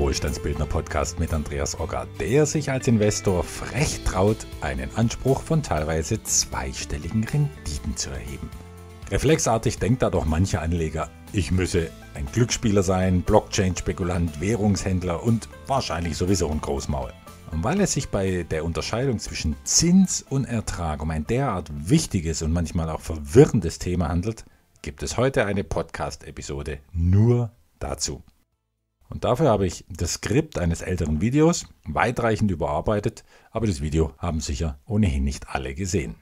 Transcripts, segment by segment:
Wohlstandsbildner Podcast mit Andreas Ogger, der sich als Investor frech traut, einen Anspruch von teilweise zweistelligen Renditen zu erheben. Reflexartig denkt da doch mancher Anleger, ich müsse ein Glücksspieler sein, Blockchain-Spekulant, Währungshändler und wahrscheinlich sowieso ein Großmaul. Und Weil es sich bei der Unterscheidung zwischen Zins und Ertrag um ein derart wichtiges und manchmal auch verwirrendes Thema handelt, gibt es heute eine Podcast-Episode nur dazu. Und dafür habe ich das Skript eines älteren Videos weitreichend überarbeitet, aber das Video haben sicher ohnehin nicht alle gesehen.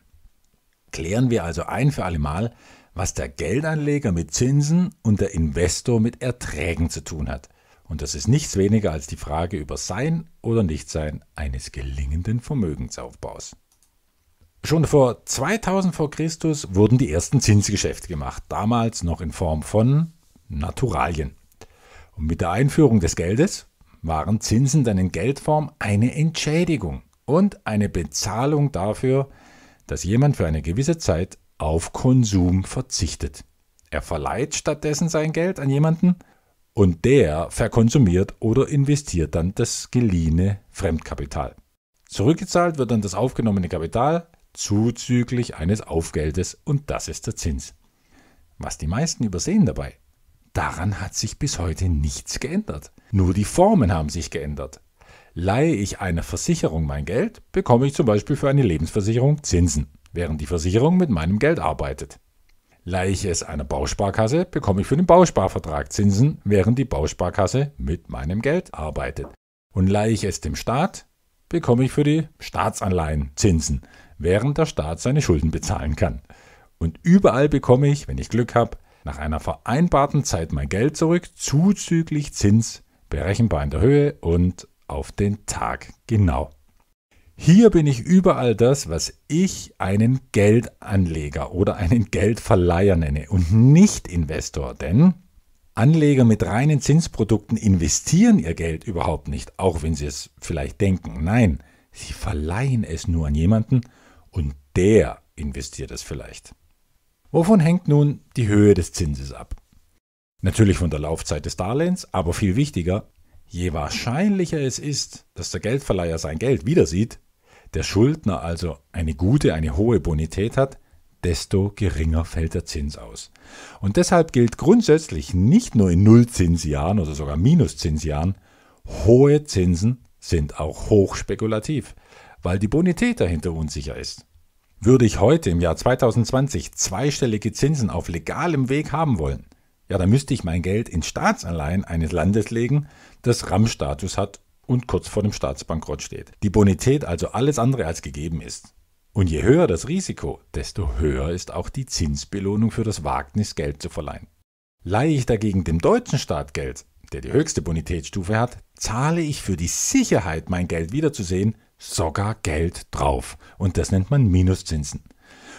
Klären wir also ein für alle Mal, was der Geldanleger mit Zinsen und der Investor mit Erträgen zu tun hat. Und das ist nichts weniger als die Frage über Sein oder Nichtsein eines gelingenden Vermögensaufbaus. Schon vor 2000 vor Christus wurden die ersten Zinsgeschäfte gemacht, damals noch in Form von Naturalien. Und mit der Einführung des Geldes waren Zinsen dann in Geldform eine Entschädigung und eine Bezahlung dafür, dass jemand für eine gewisse Zeit auf Konsum verzichtet. Er verleiht stattdessen sein Geld an jemanden und der verkonsumiert oder investiert dann das geliehene Fremdkapital. Zurückgezahlt wird dann das aufgenommene Kapital zuzüglich eines Aufgeldes und das ist der Zins. Was die meisten übersehen dabei, Daran hat sich bis heute nichts geändert. Nur die Formen haben sich geändert. Leihe ich einer Versicherung mein Geld, bekomme ich zum Beispiel für eine Lebensversicherung Zinsen, während die Versicherung mit meinem Geld arbeitet. Leihe ich es einer Bausparkasse, bekomme ich für den Bausparvertrag Zinsen, während die Bausparkasse mit meinem Geld arbeitet. Und leihe ich es dem Staat, bekomme ich für die Staatsanleihen Zinsen, während der Staat seine Schulden bezahlen kann. Und überall bekomme ich, wenn ich Glück habe, nach einer vereinbarten Zeit mein Geld zurück, zuzüglich Zins, berechenbar in der Höhe und auf den Tag genau. Hier bin ich überall das, was ich einen Geldanleger oder einen Geldverleiher nenne und nicht Investor, denn Anleger mit reinen Zinsprodukten investieren ihr Geld überhaupt nicht, auch wenn sie es vielleicht denken. Nein, sie verleihen es nur an jemanden und der investiert es vielleicht. Wovon hängt nun die Höhe des Zinses ab? Natürlich von der Laufzeit des Darlehens, aber viel wichtiger, je wahrscheinlicher es ist, dass der Geldverleiher sein Geld wieder sieht, der Schuldner also eine gute, eine hohe Bonität hat, desto geringer fällt der Zins aus. Und deshalb gilt grundsätzlich nicht nur in Nullzinsjahren oder sogar Minuszinsjahren, hohe Zinsen sind auch hochspekulativ, weil die Bonität dahinter unsicher ist. Würde ich heute im Jahr 2020 zweistellige Zinsen auf legalem Weg haben wollen, ja, dann müsste ich mein Geld in Staatsanleihen eines Landes legen, das RAM-Status hat und kurz vor dem Staatsbankrott steht. Die Bonität also alles andere als gegeben ist. Und je höher das Risiko, desto höher ist auch die Zinsbelohnung für das Wagnis, Geld zu verleihen. Leihe ich dagegen dem deutschen Staat Geld, der die höchste Bonitätsstufe hat, zahle ich für die Sicherheit, mein Geld wiederzusehen, sogar Geld drauf. Und das nennt man Minuszinsen.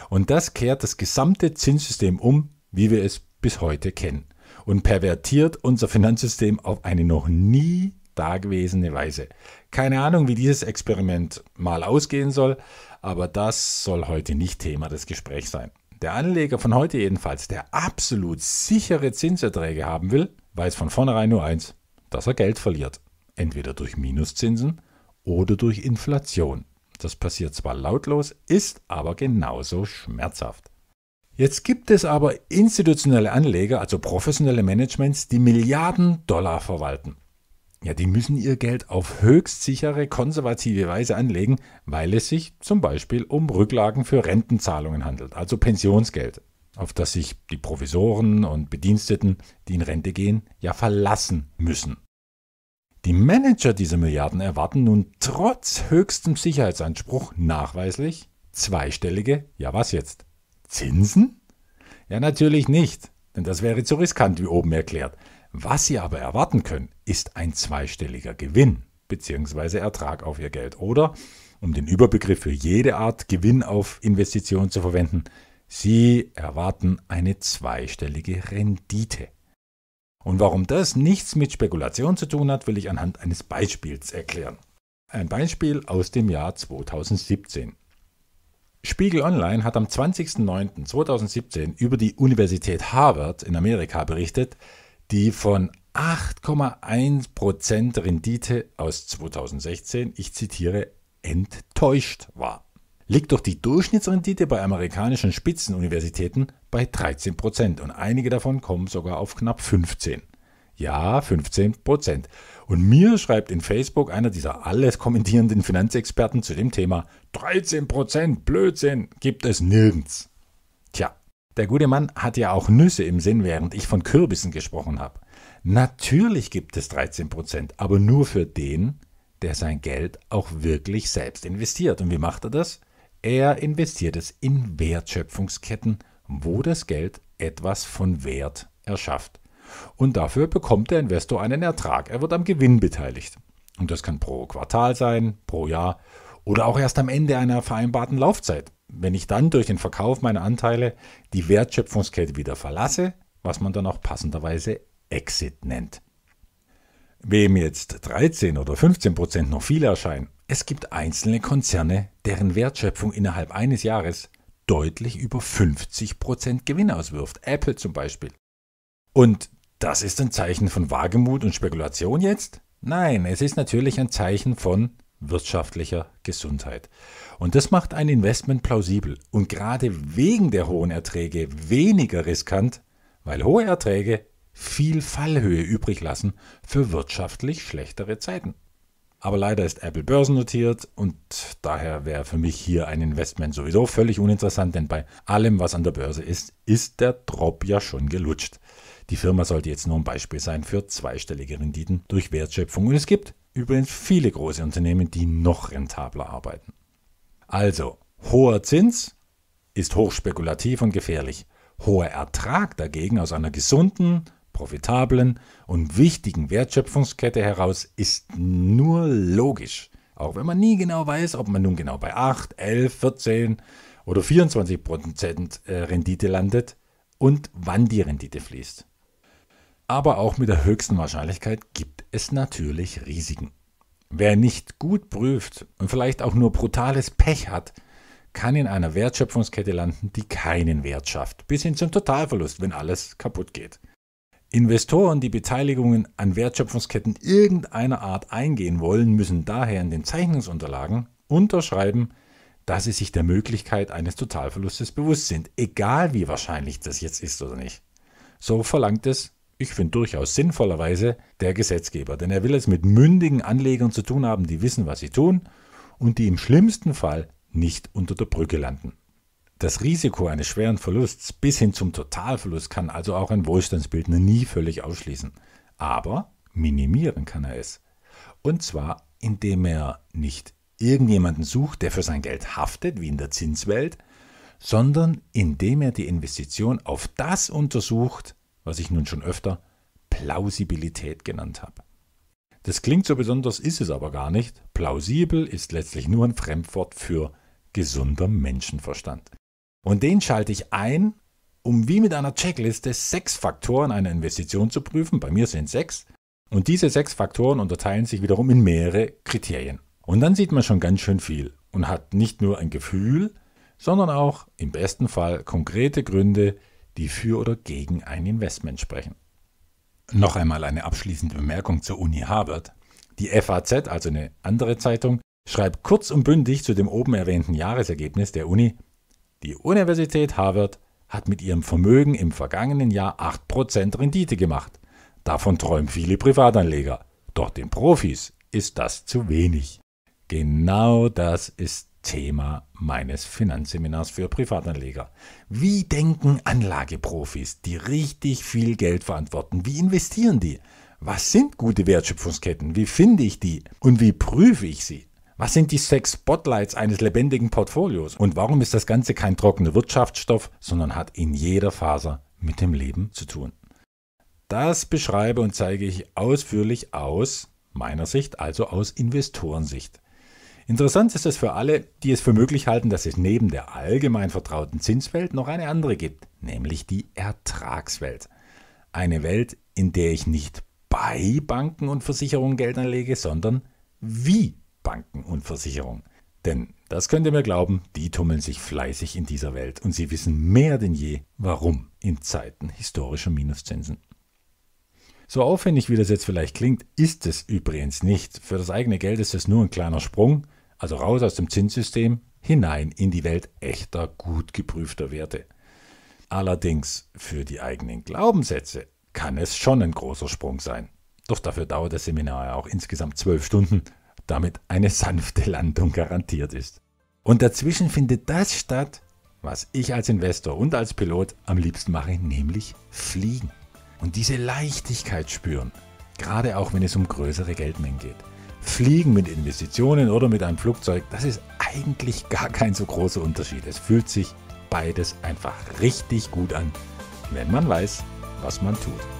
Und das kehrt das gesamte Zinssystem um, wie wir es bis heute kennen. Und pervertiert unser Finanzsystem auf eine noch nie dagewesene Weise. Keine Ahnung, wie dieses Experiment mal ausgehen soll, aber das soll heute nicht Thema des Gesprächs sein. Der Anleger von heute jedenfalls, der absolut sichere Zinserträge haben will, weiß von vornherein nur eins, dass er Geld verliert. Entweder durch Minuszinsen oder durch Inflation. Das passiert zwar lautlos, ist aber genauso schmerzhaft. Jetzt gibt es aber institutionelle Anleger, also professionelle Managements, die Milliarden Dollar verwalten. Ja, die müssen ihr Geld auf höchst sichere, konservative Weise anlegen, weil es sich zum Beispiel um Rücklagen für Rentenzahlungen handelt, also Pensionsgeld, auf das sich die Provisoren und Bediensteten, die in Rente gehen, ja verlassen müssen. Die Manager dieser Milliarden erwarten nun trotz höchstem Sicherheitsanspruch nachweislich zweistellige, ja was jetzt, Zinsen? Ja natürlich nicht, denn das wäre zu riskant, wie oben erklärt. Was sie aber erwarten können, ist ein zweistelliger Gewinn bzw. Ertrag auf ihr Geld oder, um den Überbegriff für jede Art Gewinn auf Investitionen zu verwenden, sie erwarten eine zweistellige Rendite. Und warum das nichts mit Spekulation zu tun hat, will ich anhand eines Beispiels erklären. Ein Beispiel aus dem Jahr 2017. Spiegel Online hat am 20.09.2017 über die Universität Harvard in Amerika berichtet, die von 8,1% Rendite aus 2016, ich zitiere, enttäuscht war liegt doch die Durchschnittsrendite bei amerikanischen Spitzenuniversitäten bei 13 Prozent und einige davon kommen sogar auf knapp 15. Ja, 15 Prozent. Und mir schreibt in Facebook einer dieser alles kommentierenden Finanzexperten zu dem Thema 13 Prozent Blödsinn gibt es nirgends. Tja, der gute Mann hat ja auch Nüsse im Sinn, während ich von Kürbissen gesprochen habe. Natürlich gibt es 13 Prozent, aber nur für den, der sein Geld auch wirklich selbst investiert. Und wie macht er das? Er investiert es in Wertschöpfungsketten, wo das Geld etwas von Wert erschafft. Und dafür bekommt der Investor einen Ertrag. Er wird am Gewinn beteiligt. Und das kann pro Quartal sein, pro Jahr oder auch erst am Ende einer vereinbarten Laufzeit. Wenn ich dann durch den Verkauf meiner Anteile die Wertschöpfungskette wieder verlasse, was man dann auch passenderweise Exit nennt. Wem jetzt 13 oder 15 Prozent noch viel erscheinen es gibt einzelne Konzerne, deren Wertschöpfung innerhalb eines Jahres deutlich über 50% Gewinn auswirft. Apple zum Beispiel. Und das ist ein Zeichen von Wagemut und Spekulation jetzt? Nein, es ist natürlich ein Zeichen von wirtschaftlicher Gesundheit. Und das macht ein Investment plausibel und gerade wegen der hohen Erträge weniger riskant, weil hohe Erträge viel Fallhöhe übrig lassen für wirtschaftlich schlechtere Zeiten. Aber leider ist Apple börsennotiert und daher wäre für mich hier ein Investment sowieso völlig uninteressant, denn bei allem, was an der Börse ist, ist der Drop ja schon gelutscht. Die Firma sollte jetzt nur ein Beispiel sein für zweistellige Renditen durch Wertschöpfung und es gibt übrigens viele große Unternehmen, die noch rentabler arbeiten. Also, hoher Zins ist hochspekulativ und gefährlich. Hoher Ertrag dagegen aus einer gesunden, profitablen und wichtigen Wertschöpfungskette heraus ist nur logisch. Auch wenn man nie genau weiß, ob man nun genau bei 8, 11, 14 oder 24 Prozent äh, Rendite landet und wann die Rendite fließt. Aber auch mit der höchsten Wahrscheinlichkeit gibt es natürlich Risiken. Wer nicht gut prüft und vielleicht auch nur brutales Pech hat, kann in einer Wertschöpfungskette landen, die keinen Wert schafft, bis hin zum Totalverlust, wenn alles kaputt geht. Investoren, die Beteiligungen an Wertschöpfungsketten irgendeiner Art eingehen wollen, müssen daher in den Zeichnungsunterlagen unterschreiben, dass sie sich der Möglichkeit eines Totalverlustes bewusst sind, egal wie wahrscheinlich das jetzt ist oder nicht. So verlangt es, ich finde durchaus sinnvollerweise, der Gesetzgeber, denn er will es mit mündigen Anlegern zu tun haben, die wissen, was sie tun und die im schlimmsten Fall nicht unter der Brücke landen. Das Risiko eines schweren Verlusts bis hin zum Totalverlust kann also auch ein Wohlstandsbildner nie völlig ausschließen. Aber minimieren kann er es. Und zwar, indem er nicht irgendjemanden sucht, der für sein Geld haftet, wie in der Zinswelt, sondern indem er die Investition auf das untersucht, was ich nun schon öfter Plausibilität genannt habe. Das klingt so besonders, ist es aber gar nicht. Plausibel ist letztlich nur ein Fremdwort für gesunder Menschenverstand. Und den schalte ich ein, um wie mit einer Checkliste sechs Faktoren einer Investition zu prüfen. Bei mir sind sechs. Und diese sechs Faktoren unterteilen sich wiederum in mehrere Kriterien. Und dann sieht man schon ganz schön viel und hat nicht nur ein Gefühl, sondern auch im besten Fall konkrete Gründe, die für oder gegen ein Investment sprechen. Noch einmal eine abschließende Bemerkung zur Uni Harvard. Die FAZ, also eine andere Zeitung, schreibt kurz und bündig zu dem oben erwähnten Jahresergebnis der Uni, die Universität Harvard hat mit ihrem Vermögen im vergangenen Jahr 8% Rendite gemacht. Davon träumen viele Privatanleger. Doch den Profis ist das zu wenig. Genau das ist Thema meines Finanzseminars für Privatanleger. Wie denken Anlageprofis, die richtig viel Geld verantworten? Wie investieren die? Was sind gute Wertschöpfungsketten? Wie finde ich die? Und wie prüfe ich sie? Was sind die sechs Spotlights eines lebendigen Portfolios? Und warum ist das Ganze kein trockener Wirtschaftsstoff, sondern hat in jeder Faser mit dem Leben zu tun? Das beschreibe und zeige ich ausführlich aus meiner Sicht, also aus Investorensicht. Interessant ist es für alle, die es für möglich halten, dass es neben der allgemein vertrauten Zinswelt noch eine andere gibt, nämlich die Ertragswelt. Eine Welt, in der ich nicht bei Banken und Versicherungen Geld anlege, sondern wie Banken und Versicherungen. Denn, das könnt ihr mir glauben, die tummeln sich fleißig in dieser Welt und sie wissen mehr denn je, warum in Zeiten historischer Minuszinsen. So aufwendig wie das jetzt vielleicht klingt, ist es übrigens nicht. Für das eigene Geld ist es nur ein kleiner Sprung, also raus aus dem Zinssystem, hinein in die Welt echter, gut geprüfter Werte. Allerdings für die eigenen Glaubenssätze kann es schon ein großer Sprung sein. Doch dafür dauert das Seminar ja auch insgesamt zwölf Stunden damit eine sanfte Landung garantiert ist. Und dazwischen findet das statt, was ich als Investor und als Pilot am liebsten mache, nämlich fliegen. Und diese Leichtigkeit spüren, gerade auch wenn es um größere Geldmengen geht. Fliegen mit Investitionen oder mit einem Flugzeug, das ist eigentlich gar kein so großer Unterschied. Es fühlt sich beides einfach richtig gut an, wenn man weiß, was man tut.